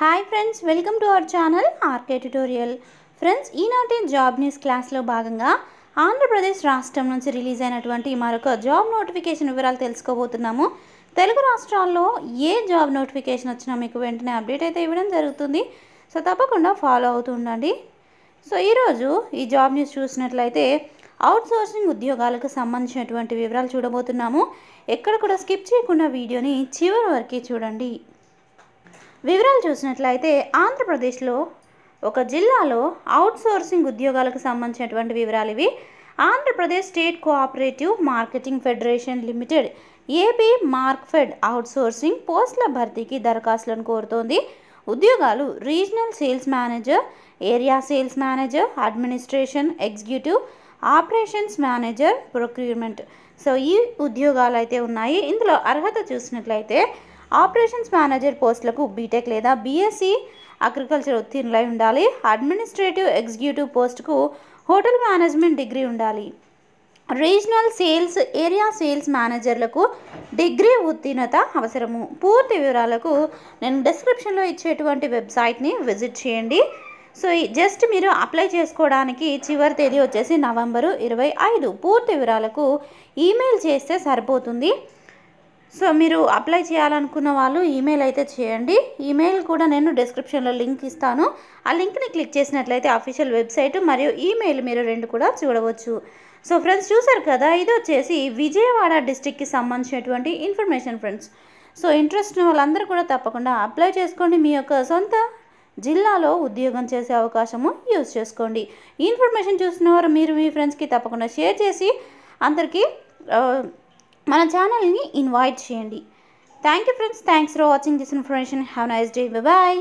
hi friends welcome to our channel RK tutorial friends ఈనాటి job news క్లాస్లో భాగంగా ఆంధ్రప్రదేశ్ రాష్ట్రం నుంచి రిలీజ్ అయినటువంటి మరొక జాబ్ నోటిఫికేషన్ వివరాలు తెలుసుకోబోతున్నాము తెలుగు రాష్ట్రాల్లో ఏ జాబ్ నోటిఫికేషన్ వచ్చినా మీకు వెంటనే అప్డేట్ అయితే ఇవ్వడం జరుగుతుంది సో తప్పకుండా ఫాలో అవుతూ ఉండండి సో ఈరోజు ఈ జాబ్ న్యూస్ చూసినట్లయితే అవుట్సోర్సింగ్ ఉద్యోగాలకు సంబంధించినటువంటి వివరాలు చూడబోతున్నాము ఎక్కడ కూడా స్కిప్ చేయకుండా వీడియోని చివరి వరకు చూడండి వివరాలు చూసినట్లయితే ఆంధ్రప్రదేశ్లో ఒక జిల్లాలో అవుట్సోర్సింగ్ ఉద్యోగాలకు సంబంధించినటువంటి వివరాలు ఇవి Andhra Pradesh state cooperative marketing federation limited AP Markfed outsourcing పోస్టుల భర్తీకి దరఖాస్తులను కోరుతోంది ఉద్యోగాలు regional sales manager area sales manager administration executive operations manager procurement so ఈ ఉద్యోగాలు అయితే ఉన్నాయి ఇందులో అర్హత చూసినట్లయితే ఆపరేషన్స్ మేనేజర్ పోస్టులకు బీటెక్ లేదా బీఎస్సీ అగ్రికల్చర్ ఉత్తీర్ణులై ఉండాలి అడ్మినిస్ట్రేటివ్ ఎగ్జిక్యూటివ్ పోస్టుకు హోటల్ మేనేజ్మెంట్ డిగ్రీ ఉండాలి regional sales area sales మేనేజర్లకు degree ఉత్తీర్ణత అవసరము పూర్తి వివరాలకు నేను డిస్క్రిప్షన్లో ఇచ్చేటువంటి వెబ్సైట్ని విజిట్ చేయండి సో జస్ట్ మీరు అప్లై చేసుకోవడానికి చివరి తేదీ వచ్చేసి నవంబరు ఇరవై ఐదు పూర్తి వివరాలకు ఈమెయిల్ చేస్తే సరిపోతుంది సో మీరు అప్లై చేయాలనుకున్న వాళ్ళు ఈమెయిల్ అయితే చేయండి ఈమెయిల్ కూడా నేను డిస్క్రిప్షన్లో లింక్ ఇస్తాను ఆ లింక్ని క్లిక్ చేసినట్లయితే అఫీషియల్ వెబ్సైట్ మరియు ఈమెయిల్ మీరు రెండు కూడా చూడవచ్చు సో ఫ్రెండ్స్ చూసారు కదా ఇది వచ్చేసి విజయవాడ డిస్టిక్కి సంబంధించినటువంటి ఇన్ఫర్మేషన్ ఫ్రెండ్స్ సో ఇంట్రెస్ట్ వాళ్ళందరూ కూడా తప్పకుండా అప్లై చేసుకోండి మీ యొక్క సొంత జిల్లాలో ఉద్యోగం చేసే అవకాశము యూజ్ చేసుకోండి ఇన్ఫర్మేషన్ చూసిన వారు మీరు మీ ఫ్రెండ్స్కి తప్పకుండా షేర్ చేసి అందరికీ మన ఛానల్ని ఇన్వైట్ చేయండి thank you friends thanks for watching this information have nice day bye